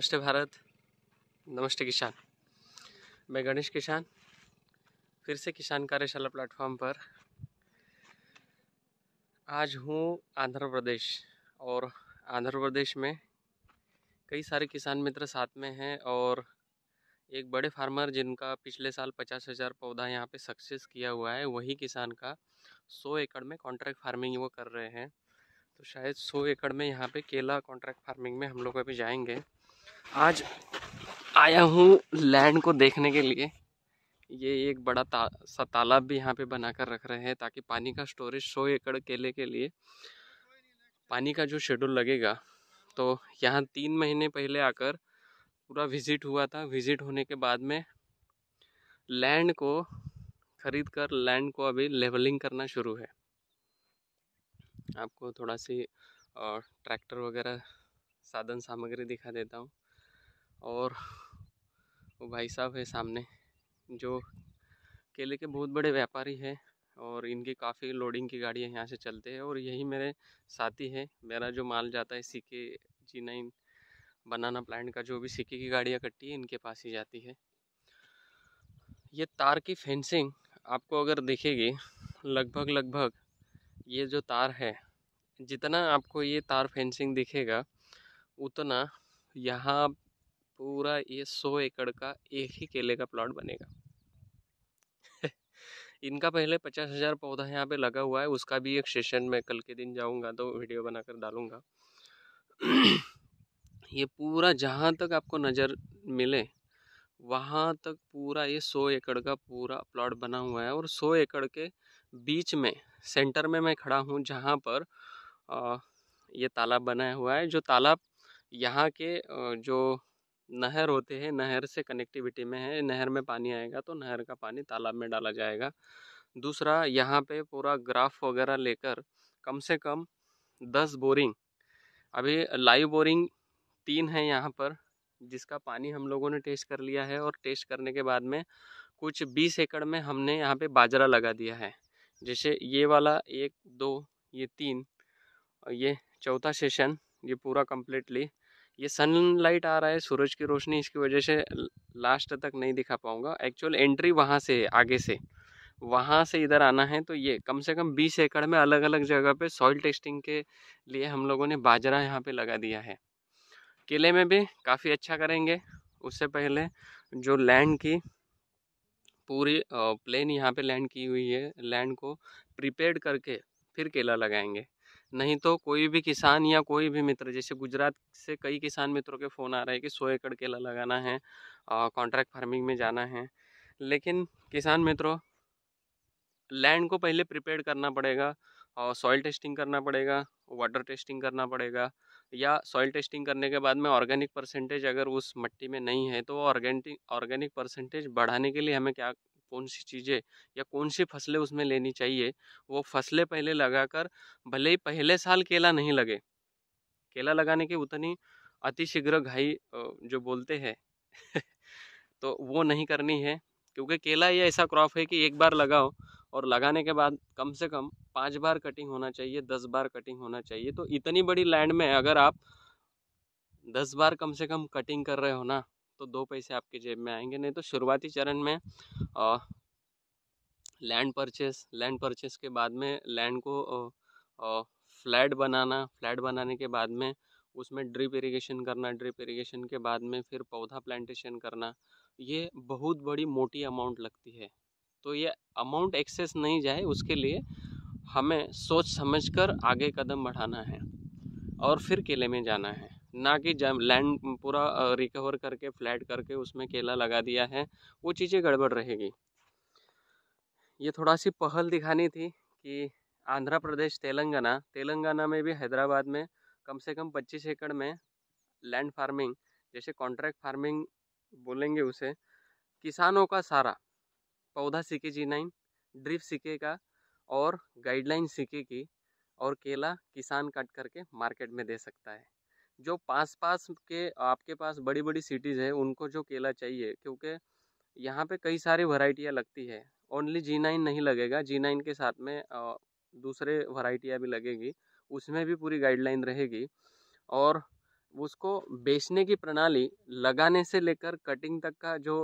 नमस्ते भारत नमस्ते किसान मैं गणेश किसान फिर से किसान कार्यशाला प्लेटफॉर्म पर आज हूँ आंध्र प्रदेश और आंध्र प्रदेश में कई सारे किसान मित्र साथ में हैं और एक बड़े फार्मर जिनका पिछले साल पचास हज़ार पौधा यहाँ पे सक्सेस किया हुआ है वही किसान का सौ एकड़ में कॉन्ट्रैक्ट फार्मिंग वो कर रहे हैं तो शायद सौ एकड़ में यहाँ पे केला कॉन्ट्रैक्ट फार्मिंग में हम लोग अभी जाएंगे आज आया हूँ लैंड को देखने के लिए ये एक बड़ा ता, सा तालाब भी यहाँ पे बनाकर रख रहे हैं ताकि पानी का स्टोरेज सौ एकड़ केले के लिए पानी का जो शेड्यूल लगेगा तो यहाँ तीन महीने पहले आकर पूरा विज़िट हुआ था विज़िट होने के बाद में लैंड को ख़रीद कर लैंड को अभी लेवलिंग करना शुरू है आपको थोड़ा सी और ट्रैक्टर वगैरह साधन सामग्री दिखा देता हूँ और वो भाई साहब है सामने जो केले के बहुत बड़े व्यापारी हैं और इनकी काफ़ी लोडिंग की गाड़ियाँ यहाँ से चलते हैं और यही मेरे साथी है मेरा जो माल जाता है सी के जी नाइन बनाना प्लांट का जो भी सीके की गाड़ियाँ कट्टी है इनके पास ही जाती है ये तार की फेंसिंग आपको अगर दिखेगी लगभग लगभग ये जो तार है जितना आपको ये तार फेंसिंग दिखेगा उतना यहाँ पूरा ये सौ एकड़ का एक ही केले का प्लॉट बनेगा इनका पहले पचास हज़ार पौधा यहाँ पे लगा हुआ है उसका भी एक सेशन में कल के दिन जाऊँगा तो वीडियो बनाकर डालूँगा ये पूरा जहाँ तक आपको नज़र मिले वहाँ तक पूरा ये सौ एकड़ का पूरा प्लॉट बना हुआ है और सौ एकड़ के बीच में सेंटर में मैं खड़ा हूँ जहाँ पर आ, ये तालाब बनाया हुआ है जो तालाब यहाँ के जो नहर होते हैं नहर से कनेक्टिविटी में है नहर में पानी आएगा तो नहर का पानी तालाब में डाला जाएगा दूसरा यहाँ पे पूरा ग्राफ वगैरह लेकर कम से कम दस बोरिंग अभी लाइव बोरिंग तीन है यहाँ पर जिसका पानी हम लोगों ने टेस्ट कर लिया है और टेस्ट करने के बाद में कुछ बीस एकड़ में हमने यहाँ पे बाजरा लगा दिया है जैसे ये वाला एक दो ये तीन ये चौथा सेशन ये पूरा कम्प्लीटली ये सनलाइट आ रहा है सूरज की रोशनी इसकी वजह से लास्ट तक नहीं दिखा पाऊँगा एक्चुअल एंट्री वहाँ से है आगे से वहाँ से इधर आना है तो ये कम से कम बीस एकड़ में अलग अलग जगह पे सॉइल टेस्टिंग के लिए हम लोगों ने बाजरा यहाँ पे लगा दिया है केले में भी काफ़ी अच्छा करेंगे उससे पहले जो लैंड की पूरी प्लेन यहाँ पे लैंड की हुई है लैंड को प्रिपेयर करके फिर केला लगाएंगे नहीं तो कोई भी किसान या कोई भी मित्र जैसे गुजरात से कई किसान मित्रों के फ़ोन आ रहे हैं कि सौ एकड़ केला लगाना है कॉन्ट्रैक्ट फार्मिंग में जाना है लेकिन किसान मित्रों लैंड को पहले प्रिपेयर करना पड़ेगा और सॉइल टेस्टिंग करना पड़ेगा वाटर टेस्टिंग करना पड़ेगा या सॉइल टेस्टिंग करने के बाद में ऑर्गेनिक परसेंटेज अगर उस मिट्टी में नहीं है तो वो ऑर्गेनिक ऑर्गेनिक परसेंटेज बढ़ाने के लिए हमें क्या कौन सी चीज़ें या कौन सी फसलें उसमें लेनी चाहिए वो फसलें पहले लगाकर भले ही पहले साल केला नहीं लगे केला लगाने की उतनी अतिशीघ्र घाई जो बोलते हैं तो वो नहीं करनी है क्योंकि केला ये ऐसा क्रॉप है कि एक बार लगाओ और लगाने के बाद कम से कम पाँच बार कटिंग होना चाहिए दस बार कटिंग होना चाहिए तो इतनी बड़ी लैंड में अगर आप दस बार कम से कम कटिंग कर रहे हो ना तो दो पैसे आपके जेब में आएंगे नहीं तो शुरुआती चरण में आ, लैंड परचेस लैंड परचेस के बाद में लैंड को फ्लैट बनाना फ्लैट बनाने के बाद में उसमें ड्रिप इरिगेशन करना ड्रिप इरिगेशन के बाद में फिर पौधा प्लांटेशन करना ये बहुत बड़ी मोटी अमाउंट लगती है तो ये अमाउंट एक्सेस नहीं जाए उसके लिए हमें सोच समझकर आगे कदम बढ़ाना है और फिर किले में जाना है ना कि जब लैंड पूरा रिकवर करके फ्लैट करके उसमें केला लगा दिया है वो चीज़ें गड़बड़ रहेगी ये थोड़ा सी पहल दिखानी थी कि आंध्र प्रदेश तेलंगाना तेलंगाना में भी हैदराबाद में कम से कम पच्चीस एकड़ में लैंड फार्मिंग जैसे कॉन्ट्रैक्ट फार्मिंग बोलेंगे उसे किसानों का सारा पौधा C K G nine drip C K का और गाइडलाइन सीके की और केला किसान कट करके मार्केट में दे सकता है जो पास पास के आपके पास बड़ी बड़ी सिटीज़ हैं उनको जो केला चाहिए क्योंकि यहाँ पे कई सारी वराइटियाँ लगती है ओनली जी नाइन नहीं लगेगा जी नाइन के साथ में दूसरे वराइटियाँ भी लगेगी उसमें भी पूरी गाइडलाइन रहेगी और उसको बेचने की प्रणाली लगाने से लेकर कटिंग तक का जो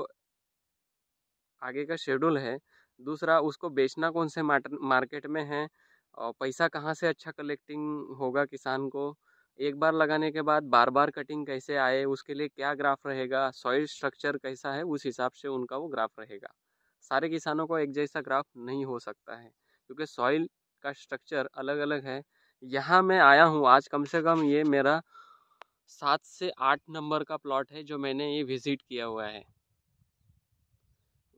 आगे का शेड्यूल है दूसरा उसको बेचना कौन से मार्केट में है और पैसा कहाँ से अच्छा कलेक्टिंग होगा किसान को एक बार लगाने के बाद बार बार कटिंग कैसे आए उसके लिए क्या ग्राफ रहेगा सॉइल स्ट्रक्चर कैसा है उस हिसाब से उनका वो ग्राफ रहेगा सारे किसानों को एक जैसा ग्राफ नहीं हो सकता है क्योंकि सॉइल का स्ट्रक्चर अलग अलग है यहाँ मैं आया हूँ आज कम से कम ये मेरा सात से आठ नंबर का प्लॉट है जो मैंने ये विज़िट किया हुआ है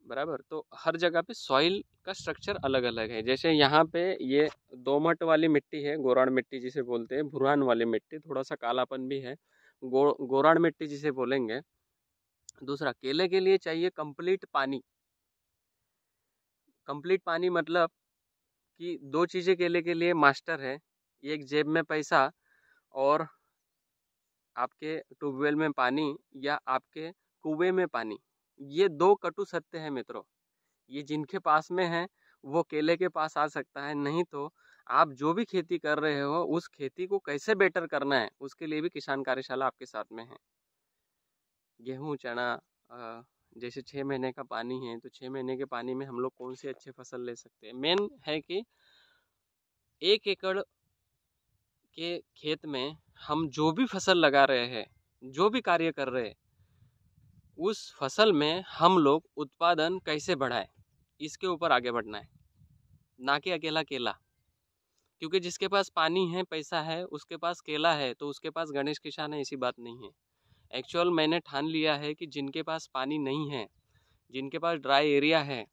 बराबर तो हर जगह पे सॉइल का स्ट्रक्चर अलग अलग है जैसे यहाँ पे ये दोमट वाली मिट्टी है गोराण मिट्टी जिसे बोलते हैं भुरान वाली मिट्टी थोड़ा सा कालापन भी है गो गोराण मिट्टी जिसे बोलेंगे दूसरा केले के लिए चाहिए कंप्लीट पानी कंप्लीट पानी मतलब कि दो चीज़ें केले के लिए मास्टर है एक जेब में पैसा और आपके ट्यूबवेल में पानी या आपके कुएं में पानी ये दो कटु सत्य है मित्रों ये जिनके पास में है वो केले के पास आ सकता है नहीं तो आप जो भी खेती कर रहे हो उस खेती को कैसे बेटर करना है उसके लिए भी किसान कार्यशाला आपके साथ में है गेहूँ चना जैसे छः महीने का पानी है तो छः महीने के पानी में हम लोग कौन सी अच्छी फसल ले सकते हैं मेन है कि एक एकड़ के खेत में हम जो भी फसल लगा रहे हैं जो भी कार्य कर रहे हैं उस फसल में हम लोग उत्पादन कैसे बढ़ाएं इसके ऊपर आगे बढ़ना है ना कि अकेला केला क्योंकि जिसके पास पानी है पैसा है उसके पास केला है तो उसके पास गणेश किसान है ऐसी बात नहीं है एक्चुअल मैंने ठान लिया है कि जिनके पास पानी नहीं है जिनके पास ड्राई एरिया है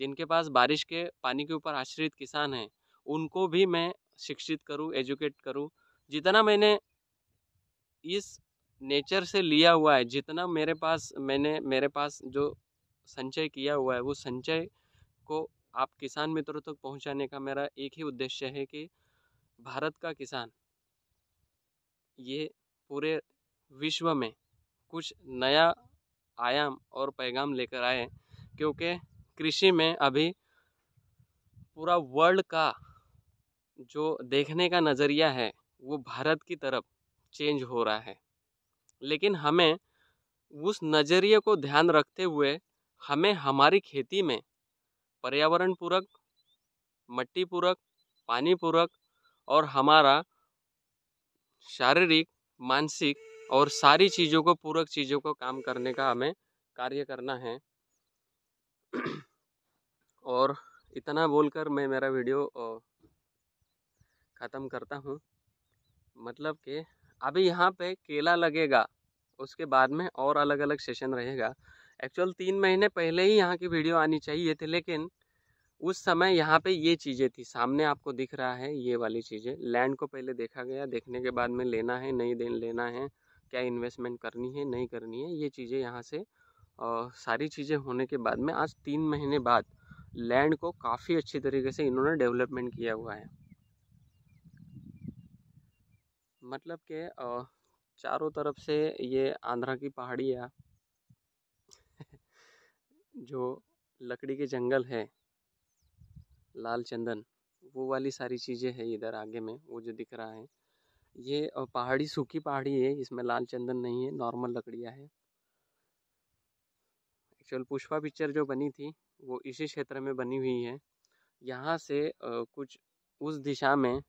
जिनके पास बारिश के पानी के ऊपर आश्रित किसान हैं उनको भी मैं शिक्षित करूँ एजुकेट करूँ जितना मैंने इस नेचर से लिया हुआ है जितना मेरे पास मैंने मेरे पास जो संचय किया हुआ है वो संचय को आप किसान मित्रों तक पहुंचाने का मेरा एक ही उद्देश्य है कि भारत का किसान ये पूरे विश्व में कुछ नया आयाम और पैगाम लेकर आए क्योंकि कृषि में अभी पूरा वर्ल्ड का जो देखने का नज़रिया है वो भारत की तरफ चेंज हो रहा है लेकिन हमें उस नज़रिए को ध्यान रखते हुए हमें हमारी खेती में पर्यावरण पूरक मट्टी पूरक पानी पूरक और हमारा शारीरिक मानसिक और सारी चीज़ों को पूरक चीज़ों को काम करने का हमें कार्य करना है और इतना बोलकर मैं मेरा वीडियो ख़त्म करता हूँ मतलब कि अभी यहाँ पे केला लगेगा उसके बाद में और अलग अलग सेशन रहेगा एक्चुअल तीन महीने पहले ही यहाँ की वीडियो आनी चाहिए थी लेकिन उस समय यहाँ पे ये चीज़ें थी सामने आपको दिख रहा है ये वाली चीज़ें लैंड को पहले देखा गया देखने के बाद में लेना है नहीं देन लेना है क्या इन्वेस्टमेंट करनी है नहीं करनी है ये चीज़ें यहाँ से और सारी चीज़ें होने के बाद में आज तीन महीने बाद लैंड को काफ़ी अच्छी तरीके से इन्होंने डेवलपमेंट किया हुआ है मतलब के चारों तरफ से ये आंध्रा की पहाड़ियाँ जो लकड़ी के जंगल है लाल चंदन वो वाली सारी चीज़ें हैं इधर आगे में वो जो दिख रहा है ये पहाड़ी सूखी पहाड़ी है इसमें लाल चंदन नहीं है नॉर्मल लकड़ियाँ है एक्चुअल पुष्पा पिक्चर जो बनी थी वो इसी क्षेत्र में बनी हुई है यहाँ से कुछ उस दिशा में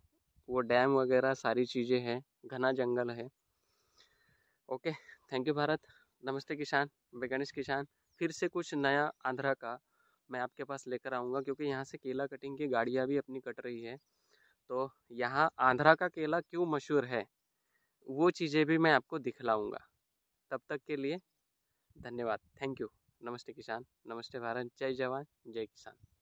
वो डैम वगैरह सारी चीज़ें हैं घना जंगल है ओके थैंक यू भारत नमस्ते किसान मैं गणेश किसान फिर से कुछ नया आंध्रा का मैं आपके पास लेकर आऊँगा क्योंकि यहाँ से केला कटिंग की गाड़ियाँ भी अपनी कट रही है तो यहाँ आंध्रा का केला क्यों मशहूर है वो चीज़ें भी मैं आपको दिखलाऊँगा तब तक के लिए धन्यवाद थैंक यू नमस्ते किसान नमस्ते भारत जय जवान जय किसान